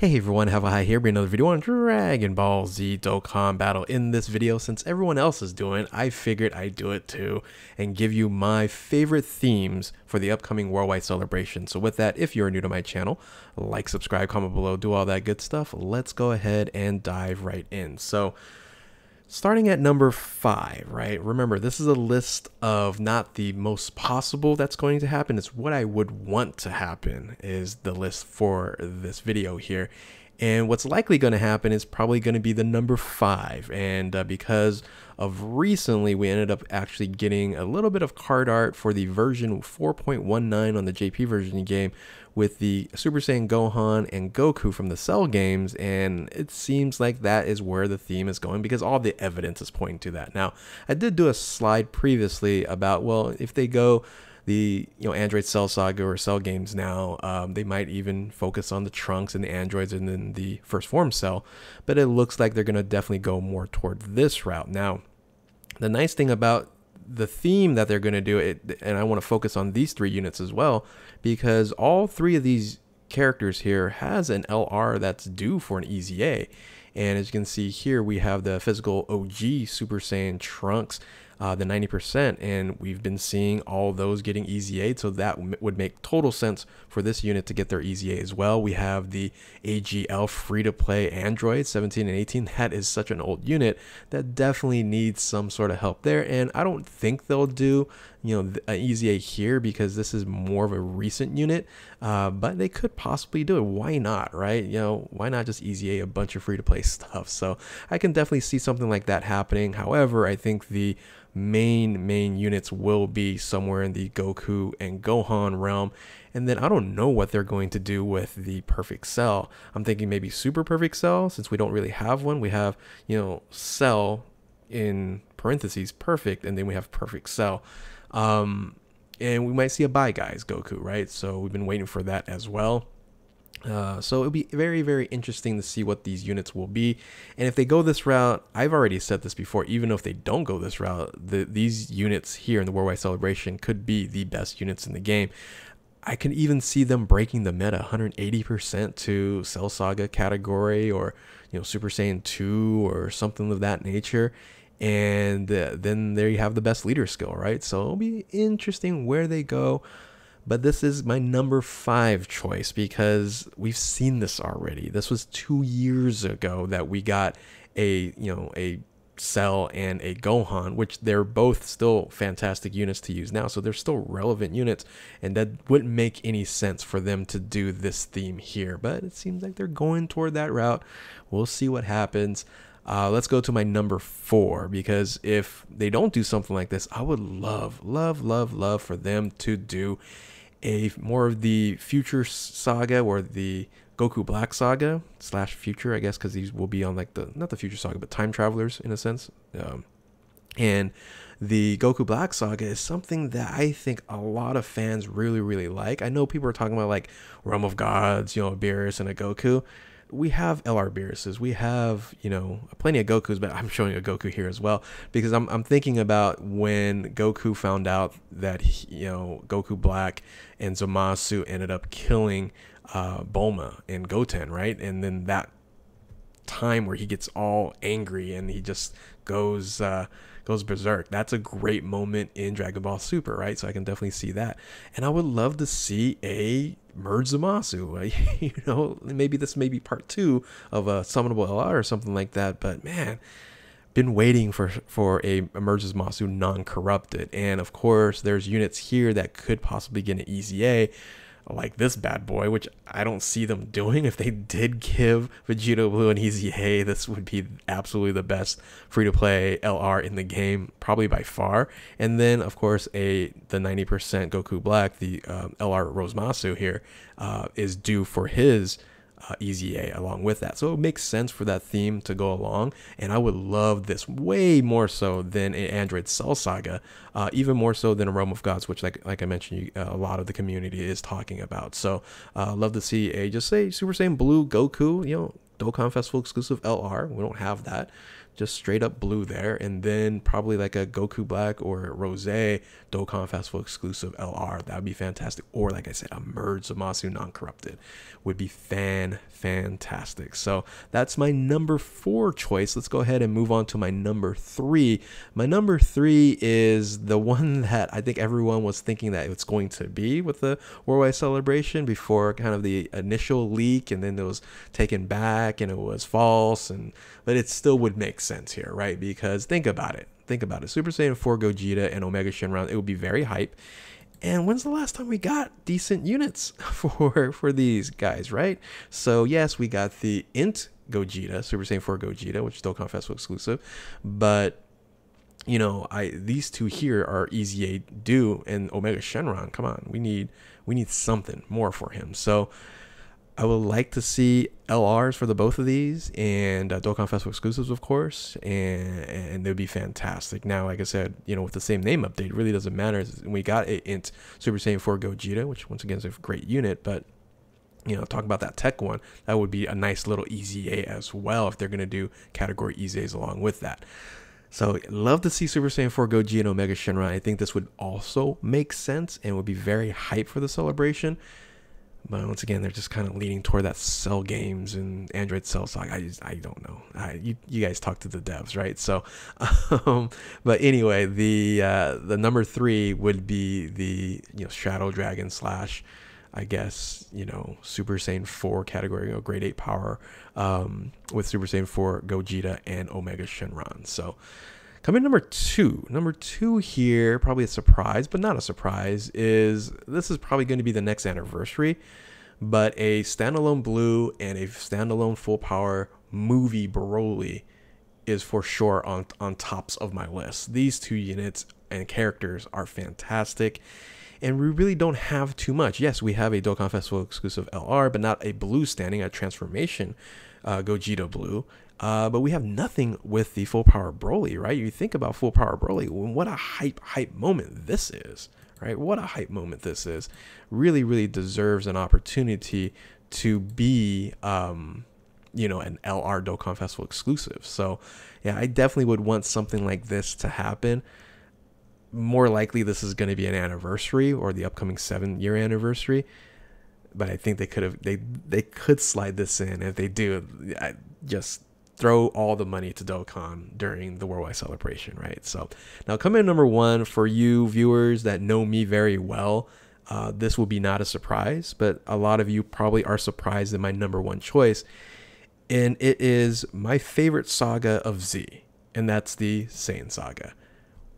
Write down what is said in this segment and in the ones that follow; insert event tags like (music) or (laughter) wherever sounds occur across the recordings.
Hey everyone, have a high here, bring another video on Dragon Ball Z Dokkan Battle. In this video, since everyone else is doing it, I figured I'd do it too and give you my favorite themes for the upcoming worldwide celebration. So with that, if you're new to my channel, like, subscribe, comment below, do all that good stuff. Let's go ahead and dive right in. So Starting at number five, right? Remember, this is a list of not the most possible that's going to happen. It's what I would want to happen is the list for this video here. And what's likely going to happen is probably going to be the number five. And uh, because of recently, we ended up actually getting a little bit of card art for the version 4.19 on the JP version the game with the Super Saiyan Gohan and Goku from the Cell games. And it seems like that is where the theme is going because all the evidence is pointing to that. Now, I did do a slide previously about, well, if they go the you know Android Cell Saga or Cell games now. Um, they might even focus on the trunks and the androids and then the first form cell, but it looks like they're gonna definitely go more toward this route now. The nice thing about the theme that they're gonna do it, and I want to focus on these three units as well because all three of these characters here has an LR that's due for an EZA. And as you can see here, we have the physical OG Super Saiyan Trunks uh, the 90%, and we've been seeing all those getting EZA, so that would make total sense for this unit to get their EZA as well. We have the AGL free-to-play Android 17 and 18. (laughs) That is such an old unit that definitely needs some sort of help there, and I don't think they'll do you know an easy A here because this is more of a recent unit, uh, but they could possibly do it. Why not, right? You know, why not just easy A a bunch of free to play (laughs) stuff? So I can definitely see something like that happening. However, I think the main main units will be somewhere in the Goku and Gohan realm. And then I don't know what they're going to do with the perfect cell. I'm thinking maybe super perfect cell since we don't really have one. We have, you know, cell in parentheses perfect and then we have perfect cell. Um, and we might see a bye guys Goku, right? So we've been waiting for that as well. Uh, so it'll be very, very interesting to see what these units will be. And if they go this route, I've already said this before, even if they don't go this route, the, these units here in the Worldwide Celebration could be the best units in the game. I can even see them breaking the meta 180% to Cell Saga category or, you know, Super Saiyan 2 or something of that nature and uh, then there you have the best leader skill, right? So it'll be interesting where they go. But this is my number five choice because we've seen this already. This was two years ago that we got a you know a Cell and a Gohan, which they're both still fantastic units to use now, so they're still relevant units, and that wouldn't make any sense for them to do this theme here. But it seems like they're going toward that route. We'll see what happens. Uh, let's go to my number four because if they don't do something like this, I would love, love, love, love for them to do a more of the future saga or the Goku Black Saga slash future, I guess, because these will be on like the not the future saga, but time travelers in a sense. Um, and the Goku Black Saga is something that I think a lot of fans really, really like. I know people are talking about like Realm of Gods, you know, Beerus and a Goku we have LR Beeruses, we have you know plenty of Goku's, but I'm showing a Goku here as well because I'm I'm thinking about when Goku found out that he, you know Goku Black and Zamasu ended up killing uh, Bulma and Goten, right? And then that time where he gets all angry and he just goes uh, goes berserk. That's a great moment in Dragon Ball Super, right? So I can definitely see that. And I would love to see a Merge Zamasu. (laughs) you know, maybe this may be part two of a summonable LR or something like that. But man, been waiting for for a emerges Masu non-corrupted, and of course, there's units here that could possibly get an EZA like this bad boy, which I don't see them doing. If they did give Vegito Blue and easy yay, this would be absolutely the best free to play LR in the game, probably by far. And then of course a the 90% Goku Black, the uh, um, LR Rosemasu here, uh, is due for his uh, Easy A along with that. So it makes sense for that theme to go along, and I would love this way more so than an Android Cell Saga, uh, even more so than a Realm of Gods, which like like I mentioned, you, uh, a lot of the community is talking about. So uh, love to see a just say Super Saiyan Blue Goku, you know. Dokkan Festival exclusive LR. We don't have that just straight up blue there, and then probably like a Goku Black or Rose Dokkan Festival exclusive LR. That would be fantastic. Or like I said, a Merge Zamasu non corrupted would be fan fantastic. So that's my number four choice. Let's go ahead and move on to my number three. My number three is the one (laughs) that I think everyone was thinking that it's going to be with the worldwide celebration before kind of the initial leak, and then it was taken back and it was false, and but it still would make sense sense here, right? Because think about it. Think about it. Super Saiyan 4 Gogeta and Omega Shenron, it would be very hype. And when's the last time we got decent units (laughs) for for these guys, right? So yes, we got the Int Gogeta, Super Saiyan 4 Gogeta, which still confess exclusive, but you know, I these two here are Easy to Do and Omega Shenron. Come on, we need we need something more for him. So I would like to see LRs for the both of these and uh, Dokkan Festival exclusives, of course, and and they'd be fantastic. Now, like I said, you know, with the same name update, really doesn't matter. We got it in Super Saiyan 4 Gogeta, which once again is a great unit, but you know, talk about that tech one. That would be a nice little EZA as well if they're gonna do category EZAs along with that. So love to see Super Saiyan 4 Gogeta and Omega Shenron. I think this would also make sense and would be very hype for the celebration. But once again, they're just kind of leaning toward that cell games and Android cell. So I, I, just, I don't know. I, you, you guys talk to the devs, right? So, (laughs) um, but anyway, the uh, the number three would be the you know Shadow Dragon slash, I guess you know Super Saiyan four category, you know, Grade eight power, um, with Super Saiyan four Gogeta and Omega Shenron. So, Coming number two. Number two here, probably a surprise, but not a surprise, is this is probably going to be the next anniversary, but a standalone blue and a standalone full power movie Broly is for sure on, on tops of my list. These two units and characters are fantastic. And we really don't have too much. Yes, we have a Dokkan Festival exclusive LR, but not a blue standing, a transformation uh, Gogeta blue. Uh, but we have nothing with the full power Broly, right? You think about full power Broly, what a hype, hype moment this is, right? What a hype moment this is. Really, really deserves an opportunity to be, um, you know, an LR Dokkan Festival exclusive. So, yeah, I definitely would want something like this to happen. More likely, this is going to be an anniversary or the upcoming seven year anniversary. But I think they could have they they could slide this in if they do. I just throw all the money to Dokkan during the worldwide celebration, right? So now coming in number one for you viewers that know me very well, uh, this will be not a surprise, but a lot of you probably are surprised at my number one choice, and it is my favorite saga of Z, and that's the Saiyan Saga.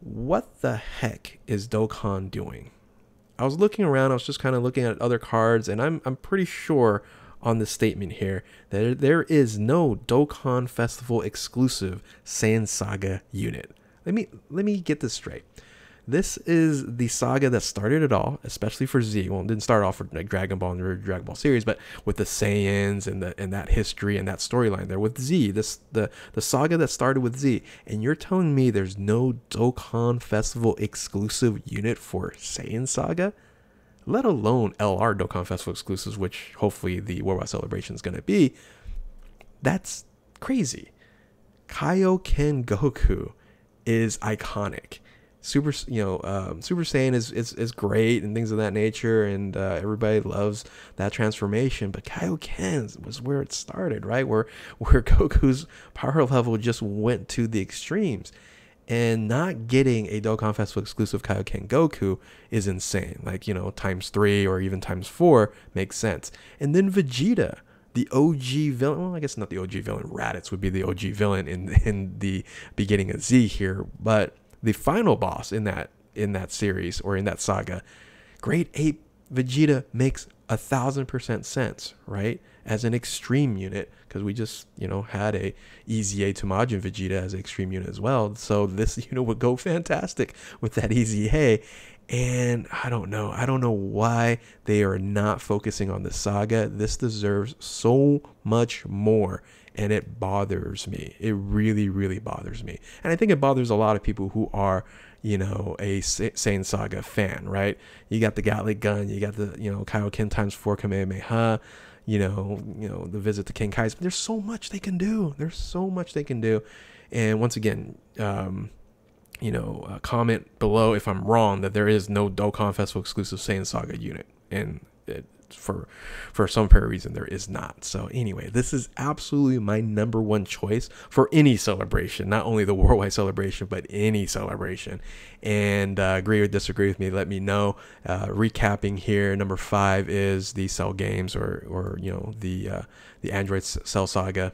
What the heck is Dokkan doing? I was looking around, I was just kind of looking at other cards, and I'm I'm pretty sure on the statement here that there is no Dokkan Festival exclusive San Saga unit. Let me let me get this straight. This is the saga that started it all, especially for Z. Well, it didn't start off with like Dragon Ball and the Dragon Ball series, but with the Saiyans and the and that history and that storyline there with Z. This the the saga that started with Z. And you're telling me there's no Dokkan Festival exclusive unit for Saiyan Saga? let alone LR Dokkan Festival exclusives, which hopefully the Worldwide Celebration is going to be. That's crazy. Kaioken Goku is iconic. Super, you know, um, Super Saiyan is, is is great and things of that nature, and uh, everybody loves that transformation. But Kaioken was where it started, right? Where where (laughs) Goku's power level just went to the extremes, and not getting a Dokkan Festival exclusive Kaioken Goku is insane. Like, you know, times three or even times four makes sense. And then Vegeta, the OG villain. Well, I guess not the OG villain. Raditz would be the OG villain in in the beginning of Z here, but the final boss in that in that series or in that saga, Great Ape Vegeta makes a thousand percent sense, right? as an extreme unit because we just, you know, had a EZA to Majin Vegeta as an extreme unit as well. So this (laughs) unit would go fantastic with that EZA. And I don't know. I don't know why they are not focusing on the saga. This deserves so much more. And it bothers me. It really, really bothers me. And I think it bothers a lot of people who are, you know, a Saiyan Saga fan, right? You got the Gatling Gun, you got the, you know, Kaioken times 4 Kamehameha, you know, you know, the visit to King Kai's. But there's so much they can do. There's so much they can do. And once again, um, you know, uh, comment below if I'm wrong that there is no Dokkan Festival exclusive Saiyan Saga unit, and it, for for some fair reason there is not. So anyway, this is absolutely my number one choice for any celebration, not only the worldwide celebration, but any celebration. And uh, agree or disagree with me, let me know. Uh, recapping here, number five is the Cell games or or you know the uh, the Android Cell Saga.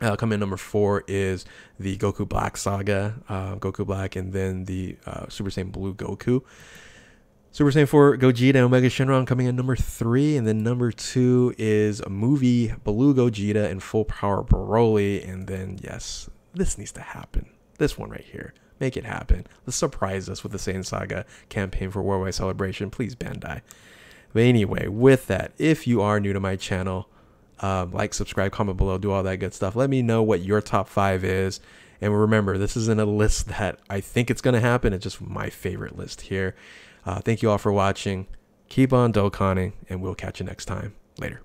Uh, coming in number four is the Goku Black Saga, uh, Goku Black, and then the uh, Super Saiyan Blue Goku. Super Saiyan 4 Gogeta and Omega Shenron coming in number 3, and then number 2 is a movie Blue Gogeta and Full Power Broly, and then yes, this needs to happen. This one right here. Make it happen. Let's surprise us with the Saiyan Saga campaign for Worldwide Celebration. Please, Bandai. But anyway, with that, if you are new to my channel, uh, like, subscribe, comment below, do all that good stuff. Let me know what your top five is. And remember, this isn't a list that I think it's going to happen. It's just my favorite list here. Uh, thank you all for watching. Keep on Dokaning, and we'll catch you next time. Later.